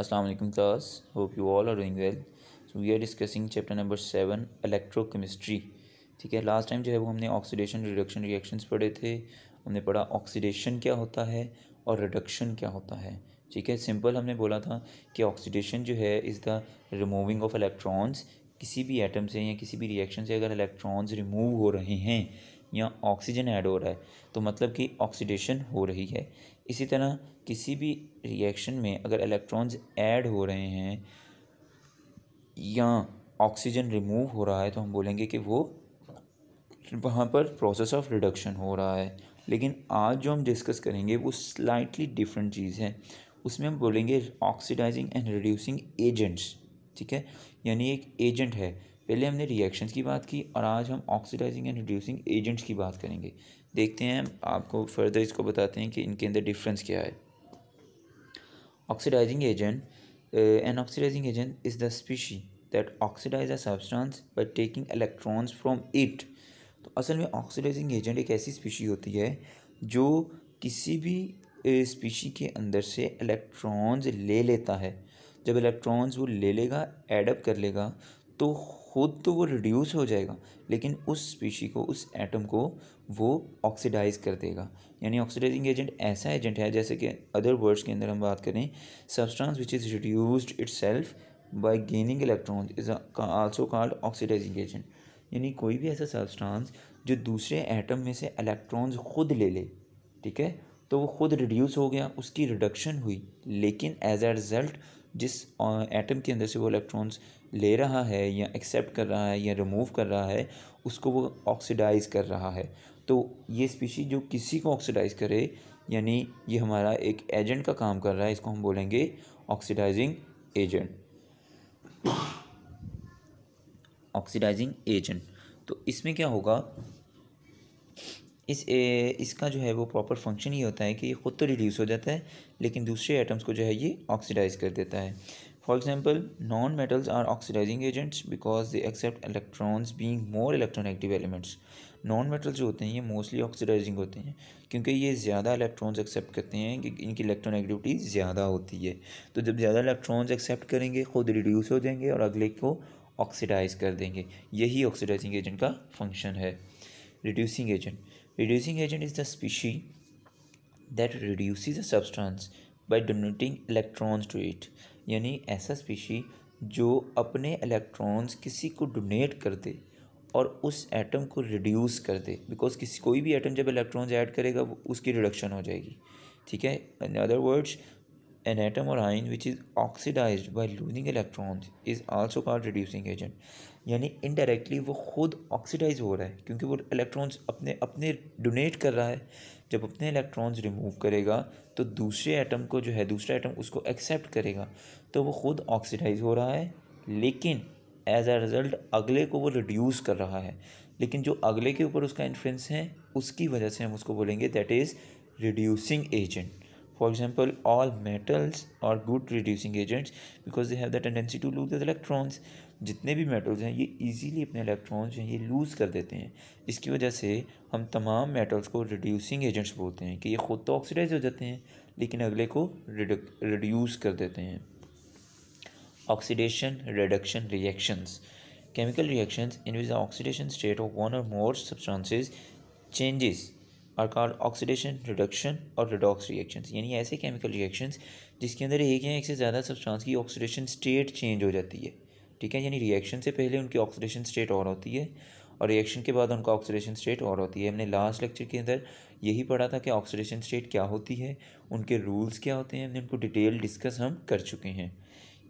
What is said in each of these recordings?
अस्सलाम वालेकुम class hope you all are doing well so we are discussing chapter number seven electrochemistry ठीक है last time जो है वो हमने ऑक्सीडेशन रिडक्शन रिएक्शंस पढ़े थे हमने पढ़ा ऑक्सीडेशन क्या होता है और रिडक्शन क्या होता है ठीक है सिंपल हमने बोला था कि ऑक्सीडेशन जो है is the removing of electrons किसी भी एटम से या किसी भी रिएक्शन से अगर इलेक्ट्रॉन्स रिमूव हो रहे हैं या ऑक्सीजन ऐड हो रहा है तो मतलब कि ऑक्सीडेशन हो रही है इसी तरह किसी भी रिएक्शन में अगर इलेक्ट्रॉन्स ऐड हो रहे हैं या ऑक्सीजन रिमूव हो रहा है तो हम बोलेंगे कि वो वहाँ पर प्रोसेस ऑफ रिडक्शन हो रहा है लेकिन आज जो हम डिस्कस करेंगे वो स्लाइटली डिफरेंट चीज़ है उसमें हम बोलेंगे ऑक्सीडाइजिंग एंड रिड्यूसिंग एजेंट्स ठीक है यानी एक एजेंट है पहले हमने रिएक्शंस की बात की और आज हम ऑक्सीडाइजिंग एंड रिड्यूसिंग एजेंट्स की बात करेंगे देखते हैं आपको फर्दर इसको बताते हैं कि इनके अंदर डिफरेंस क्या है oxidising agent an oxidising agent is the species that oxidise a substance by taking electrons from it तो असल में ऑक्सीडाइजिंग एजेंट एक ऐसी स्पीशी होती है जो किसी भी स्पीशी uh, के अंदर से इलेक्ट्रॉन्स ले लेता है जब इलेक्ट्रॉन्स वो ले लेगा एडअप कर लेगा तो खुद तो वो रिड्यूस हो जाएगा लेकिन उस स्पीशी को उस एटम को वो ऑक्सीडाइज कर देगा यानी ऑक्सीडाइजिंग एजेंट ऐसा एजेंट है जैसे कि अदर वर्ड्स के अंदर हम बात करें substance which is reduced itself by gaining electron is also called oxidising agent यानी कोई भी ऐसा सब्सटेंस जो दूसरे एटम में से इलेक्ट्रॉन्स खुद ले ले ठीक है तो वो खुद रिड्यूस हो गया उसकी रिडक्शन हुई लेकिन एज ए रिज़ल्ट जिस एटम के अंदर से वो इलेक्ट्रॉन्स ले रहा है या एक्सेप्ट कर रहा है या रिमूव कर रहा है उसको वो ऑक्सीडाइज़ कर रहा है तो ये स्पीशी जो किसी को ऑक्सीडाइज़ करे यानी ये हमारा एक एजेंट का काम कर रहा है इसको हम बोलेंगे ऑक्सीडाइजिंग एजेंट ऑक्सीडाइजिंग एजेंट तो इसमें क्या होगा इस ए, इसका जो है वो प्रॉपर फंक्शन ये होता है कि ये ख़ुद तो रिड्यूस हो जाता है लेकिन दूसरे एटम्स को जो है ये ऑक्सीडाइज़ कर देता है For example, non-metals are oxidizing agents because they accept electrons being more electron elements elements. Non metals जो होते हैं ये मोस्टली ऑक्सीडाइजिंग होते हैं क्योंकि ये ज़्यादा इलेक्ट्रॉन्स एक्सेप्ट करते हैं कि इनकी इलेक्ट्रॉन ज़्यादा होती है तो जब ज़्यादा इलेक्ट्रॉन्स एक्सेप्ट करेंगे खुद रिड्यूस हो जाएंगे और अगले को ऑक्सीडाइज कर देंगे यही ऑक्सीडाइजिंग एजेंट का फंक्शन है reducing agent reducing agent is the species that reduces a substance by donating electrons to it यानी ऐसा स्पीशी जो अपने इलेक्ट्रॉन्स किसी को डोनेट कर दे और उस एटम को रिड्यूस कर दे बिकॉज किसी कोई भी एटम जब इलेक्ट्रॉन्स ऐड करेगा उसकी रिडक्शन हो जाएगी ठीक है in other words an atom और ion which is oxidized by losing electrons is also called reducing agent यानी इनडायरेक्टली वो खुद ऑक्सीडाइज हो रहा है क्योंकि वो इलेक्ट्रॉन्स अपने अपने डोनेट कर रहा है जब अपने इलेक्ट्रॉन्स रिमूव करेगा तो दूसरे एटम को जो है दूसरा एटम उसको एक्सेप्ट करेगा तो वो खुद ऑक्सीडाइज हो रहा है लेकिन एज आ रिज़ल्ट अगले को वो रिड्यूस कर रहा है लेकिन जो अगले के ऊपर उसका इन्फ्लुएंस है उसकी वजह से हम उसको बोलेंगे that is reducing agent for example all metals are good reducing agents because they have the tendency to lose the electrons जितने भी मेटल्स हैं ये ईजीली अपने इलेक्ट्रॉन्स हैं ये लूज़ कर देते हैं इसकी वजह से हम तमाम मेटल्स को रिड्यूसिंग एजेंट्स बोलते हैं कि ये ख़ुद तो ऑक्सीडाइज हो जाते हैं लेकिन अगले को रिड्यूस कर देते हैं oxidation reduction reactions chemical reactions in which oxidation state of one और more substances changes are called oxidation reduction और रिडॉक्स रिएक्शंस यानी ऐसे केमिकल रिएक्शंस जिसके अंदर एक या एक से ज़्यादा सब्सटेंस की ऑक्सीडेशन स्टेट चेंज हो जाती है ठीक है यानी रिएक्शन से पहले उनकी ऑक्सीडेशन स्टेट और होती है और रिएक्शन के बाद उनका ऑक्सीडेशन स्टेट और होती है हमने लास्ट लेक्चर के अंदर यही पढ़ा था कि ऑक्सीडेशन स्टेट क्या होती है उनके रूल्स क्या होते हैं हमने उनको डिटेल डिस्कस हम कर चुके हैं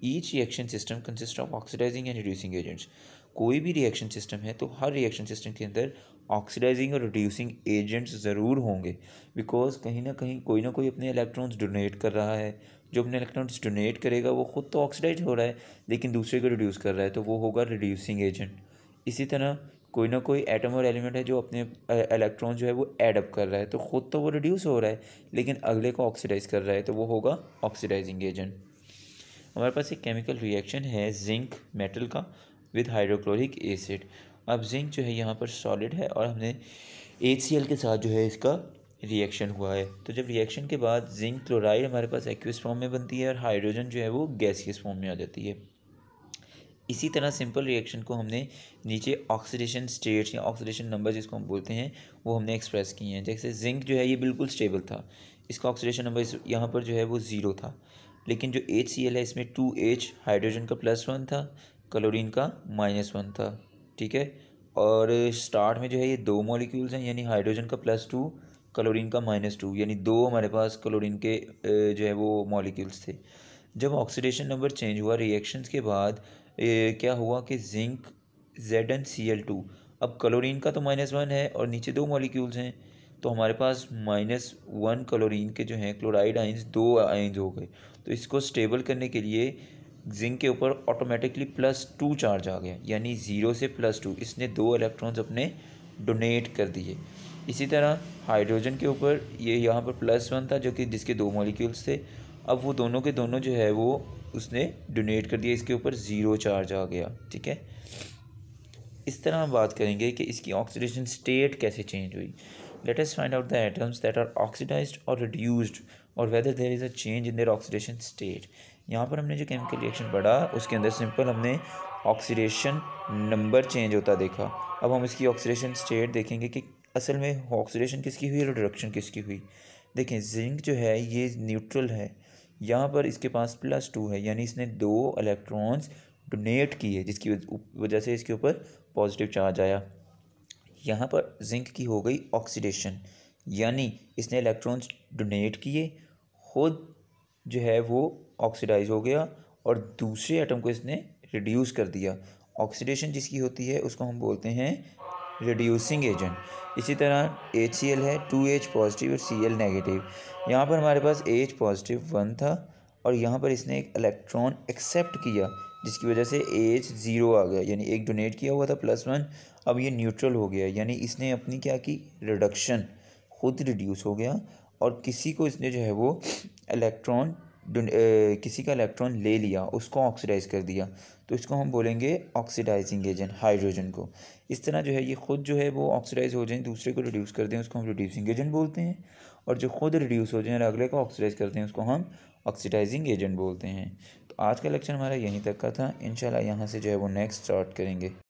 each reaction system consist of oxidising and reducing agents कोई भी रिएक्शन सिस्टम है तो हर रिएक्शन सिस्टम के अंदर ऑक्सीडाइजिंग और रिड्यूसिंग एजेंट्स ज़रूर होंगे बिकॉज कहीं ना कहीं कोई ना कोई अपने इलेक्ट्रॉन्स डोनेट कर रहा है जो अपने इलेक्ट्रॉन्स डोनेट करेगा वो खुद तो ऑक्सीडाइज हो रहा है लेकिन दूसरे को रिड्यूस कर रहा है तो वो होगा रिड्यूसिंग एजेंट इसी तरह कोई ना कोई एटम और एलिमेंट है जो अपने इलेक्ट्रॉन जो है वो एडअप अप कर रहा है तो खुद तो वो रिड्यूस हो रहा है लेकिन अगले को ऑक्सीडाइज कर रहा है तो वो होगा ऑक्सीडाइजिंग एजेंट हमारे पास एक केमिकल रिएक्शन है जिंक मेटल का विद हाइड्रोक्लोरिक एसिड अब जिंक जो है यहाँ पर सॉलिड है और हमने एच के साथ जो है इसका रिएक्शन हुआ है तो जब रिएक्शन के बाद जिंक क्लोराइड हमारे पास एक्वस फॉर्म में बनती है और हाइड्रोजन जो है वो गैसियस फॉर्म में आ जाती है इसी तरह सिंपल रिएक्शन को हमने नीचे ऑक्सीडेशन स्टेट्स या ऑक्सीडेशन नंबर जिसको हम बोलते हैं वो हमने एक्सप्रेस किए हैं जैसे जिंक जो है ये बिल्कुल स्टेबल था इसका ऑक्सीडेशन नंबर यहाँ पर जो है वो ज़ीरो था लेकिन जो एच है इसमें टू एच हाइड्रोजन का प्लस वन था क्लोरिन का माइनस वन था ठीक है और स्टार्ट में जो है ये दो मॉलिक्यूल्स हैं यानी हाइड्रोजन का प्लस टू क्लोरीन का माइनस टू यानी दो हमारे पास क्लोरीन के जो है वो मॉलिक्यूल्स थे जब ऑक्सीडेशन नंबर चेंज हुआ रिएक्शंस के बाद क्या हुआ कि zinc Z N C L two अब क्लोरीन का तो माइनस वन है और नीचे दो मॉलिक्यूल्स हैं तो हमारे पास माइनस वन क्लोरीन के जो हैं क्लोराइड आइंस दो आइंस हो गए तो इसको स्टेबल करने के लिए जिंक के ऊपर ऑटोमेटिकली प्लस टू चार्ज आ गया यानी ज़ीरो से प्लस टू इसने दो इलेक्ट्रॉन्स अपने डोनेट कर दिए इसी तरह हाइड्रोजन के ऊपर ये यहाँ पर प्लस वन था जो कि जिसके दो मॉलिक्यूल्स थे अब वो दोनों के दोनों जो है वो उसने डोनेट कर दिया इसके ऊपर ज़ीरो चार्ज आ गया ठीक है इस तरह हम बात करेंगे कि इसकी ऑक्सीडेशन स्टेट कैसे चेंज हुई let us find out the atoms that are oxidized और reduced और whether there is a change in their oxidation state यहाँ पर हमने जो केमिकल रिएक्शन पढ़ा उसके अंदर सिंपल हमने ऑक्सीडेशन नंबर चेंज होता देखा अब हम इसकी ऑक्सीडेशन स्टेट देखेंगे कि असल में ऑक्सीडेशन किसकी हुई और रिडक्शन किसकी हुई देखें जिंक जो है ये न्यूट्रल है यहाँ पर इसके पास प्लस टू है यानी इसने दो इलेक्ट्रॉन्स डोनेट किए जिसकी वजह से इसके ऊपर पॉजिटिव चार्ज आया यहाँ पर जिंक की हो गई ऑक्सीडेशन यानी इसने इलेक्ट्रॉन्स डोनेट किए खुद जो है वो ऑक्सीडाइज हो गया और दूसरे एटम को इसने रिड्यूस कर दिया ऑक्सीडेशन जिसकी होती है उसको हम बोलते हैं रिड्यूसिंग एजेंट इसी तरह एच सी एल है टू एच पॉजिटिव और सी एल नेगेटिव यहाँ पर हमारे पास एच पॉजिटिव वन था और यहाँ पर इसने एक इलेक्ट्रॉन एक्सेप्ट किया जिसकी वजह से एच ज़ीरो आ गया यानी एक डोनेट किया हुआ था प्लस वन अब ये न्यूट्रल हो गया यानी इसने अपनी क्या की रिडक्शन खुद रिड्यूस हो गया और किसी को इसने जो है वो इलेक्ट्रॉन किसी का इलेक्ट्रॉन ले लिया उसको ऑक्सीडाइज कर दिया तो इसको हम बोलेंगे ऑक्सीडाइजिंग एजेंट हाइड्रोजन को इस तरह जो है ये ख़ुद जो है वो ऑक्सीडाइज हो जाए दूसरे को रिड्यूस कर दें उसको हम रिड्यूसिंग एजेंट बोलते हैं और जो खुद रिड्यूस हो जाए अगले को ऑक्सीडाइज करते हैं उसको हम ऑक्सीडाइजिंग एजेंट बोलते हैं तो आज का लेक्चर हमारा यहीं तक का था इन यहाँ से जो है वो नेक्स्ट स्टार्ट करेंगे